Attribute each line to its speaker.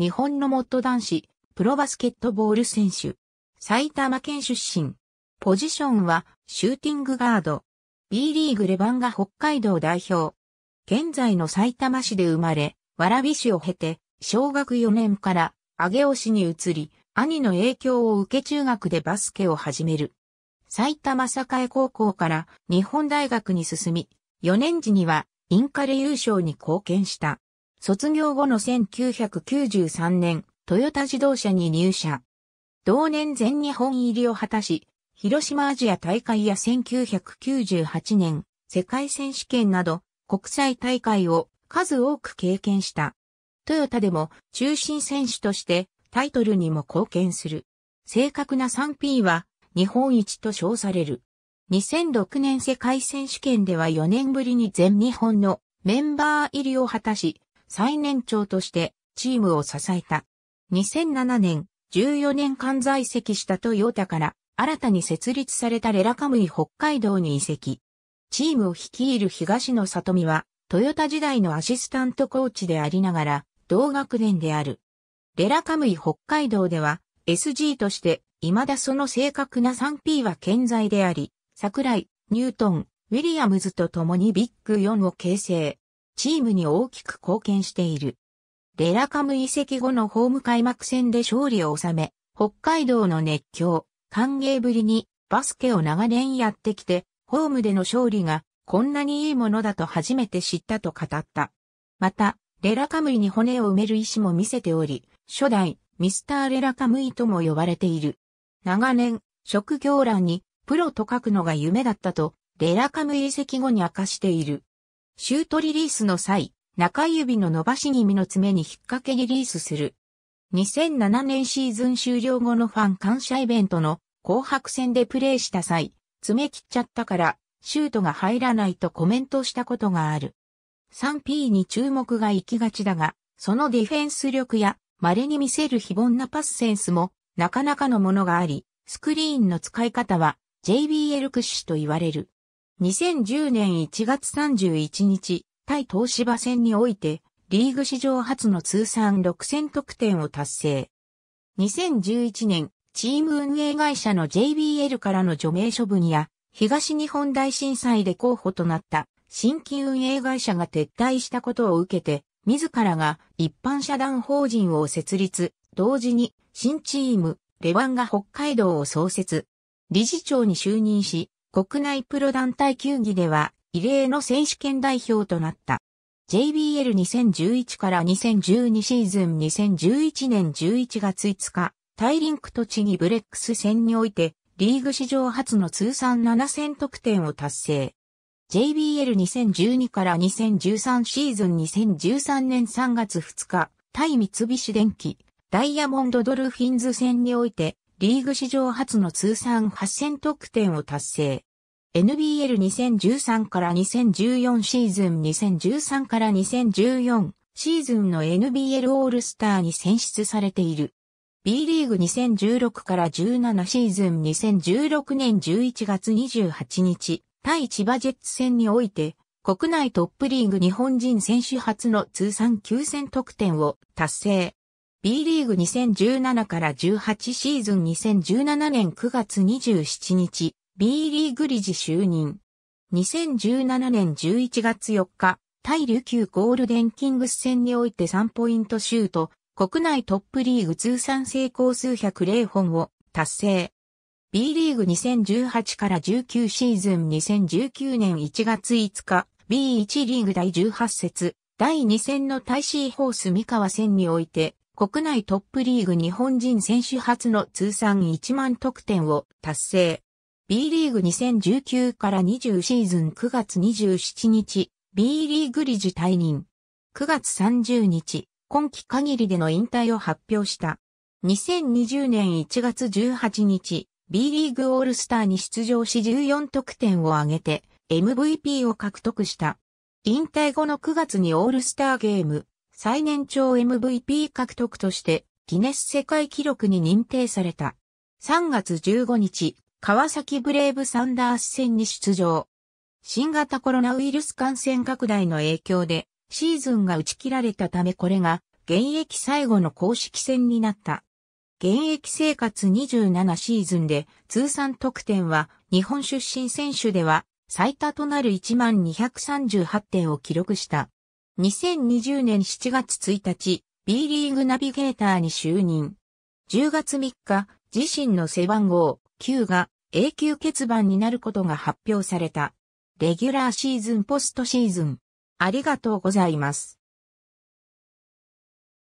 Speaker 1: 日本の元男子、プロバスケットボール選手。埼玉県出身。ポジションは、シューティングガード。B リーグレバンガ北海道代表。現在の埼玉市で生まれ、蕨市を経て、小学4年から上尾市に移り、兄の影響を受け中学でバスケを始める。埼玉栄高校から日本大学に進み、4年時にはインカレ優勝に貢献した。卒業後の1993年、トヨタ自動車に入社。同年全日本入りを果たし、広島アジア大会や1998年、世界選手権など国際大会を数多く経験した。トヨタでも中心選手としてタイトルにも貢献する。正確な 3P は日本一と称される。2006年世界選手権では4年ぶりに全日本のメンバー入りを果たし、最年長としてチームを支えた。2007年、14年間在籍したトヨタから新たに設立されたレラカムイ北海道に移籍。チームを率いる東野里美は、トヨタ時代のアシスタントコーチでありながら、同学年である。レラカムイ北海道では、SG として、未だその正確な 3P は健在であり、桜井、ニュートン、ウィリアムズと共にビッグ4を形成。チームに大きく貢献している。レラカム移籍後のホーム開幕戦で勝利を収め、北海道の熱狂、歓迎ぶりにバスケを長年やってきて、ホームでの勝利がこんなにいいものだと初めて知ったと語った。また、レラカムイに骨を埋める意思も見せており、初代ミスターレラカムイとも呼ばれている。長年、職業欄にプロと書くのが夢だったと、レラカムイ遺跡後に明かしている。シュートリリースの際、中指の伸ばし気味の爪に引っ掛けリリースする。2007年シーズン終了後のファン感謝イベントの紅白戦でプレーした際、爪切っちゃったから、シュートが入らないとコメントしたことがある。3P に注目が行きがちだが、そのディフェンス力や稀に見せる非凡なパスセンスもなかなかのものがあり、スクリーンの使い方は JBL 屈指と言われる。2010年1月31日、対東芝戦において、リーグ史上初の通算6000得点を達成。2011年、チーム運営会社の JBL からの除名処分や、東日本大震災で候補となった新規運営会社が撤退したことを受けて、自らが一般社団法人を設立、同時に新チーム、レワンが北海道を創設。理事長に就任し、国内プロ団体球技では異例の選手権代表となった。JBL2011 から2012シーズン2011年11月5日、タイリンク栃木ブレックス戦において、リーグ史上初の通算7000得点を達成。JBL2012 から2013シーズン2013年3月2日、対三菱電機、ダイヤモンドドルフィンズ戦において、リーグ史上初の通算8000得点を達成。NBL2013 から2014シーズン2013から2014シーズンの NBL オールスターに選出されている。B リーグ2016から17シーズン2016年11月28日、対千葉ジェッツ戦において、国内トップリーグ日本人選手初の通算9000得点を達成。B リーグ2017から18シーズン2017年9月27日、B リーグ理事就任。2017年11月4日、対琉球ゴールデンキングス戦において3ポイントシュート、国内トップリーグ通算成功数100本を達成。B リーグ2018から19シーズン2019年1月5日、B1 リーグ第18節、第2戦の対シーホース三河戦において、国内トップリーグ日本人選手初の通算1万得点を達成。B リーグ2019から20シーズン9月27日、B リーグ理事退任。9月30日、今季限りでの引退を発表した。2020年1月18日、B リーグオールスターに出場し14得点を挙げて MVP を獲得した。引退後の9月にオールスターゲーム、最年長 MVP 獲得としてギネス世界記録に認定された。3月15日、川崎ブレイブサンダース戦に出場。新型コロナウイルス感染拡大の影響でシーズンが打ち切られたためこれが現役最後の公式戦になった。現役生活27シーズンで通算得点は日本出身選手では最多となる1238点を記録した。2020年7月1日、B リーグナビゲーターに就任。10月3日、自身の背番号9が永久欠番になることが発表された。レギュラーシーズンポストシーズン。ありがとうございます。